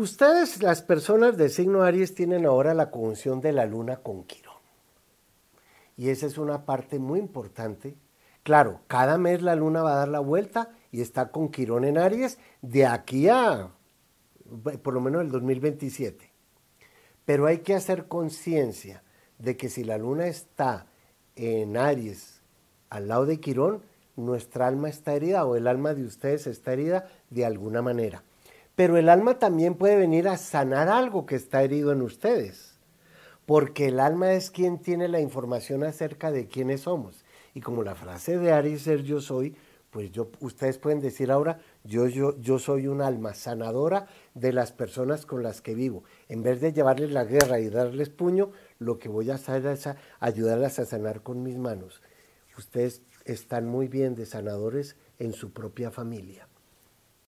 Ustedes, las personas de signo Aries, tienen ahora la conjunción de la luna con Quirón. Y esa es una parte muy importante. Claro, cada mes la luna va a dar la vuelta y está con Quirón en Aries de aquí a eh, por lo menos el 2027. Pero hay que hacer conciencia de que si la luna está en Aries al lado de Quirón, nuestra alma está herida o el alma de ustedes está herida de alguna manera. Pero el alma también puede venir a sanar algo que está herido en ustedes, porque el alma es quien tiene la información acerca de quiénes somos. Y como la frase de Ari ser yo soy, pues yo, ustedes pueden decir ahora, yo, yo, yo soy un alma sanadora de las personas con las que vivo. En vez de llevarles la guerra y darles puño, lo que voy a hacer es ayudarlas a sanar con mis manos. Ustedes están muy bien de sanadores en su propia familia.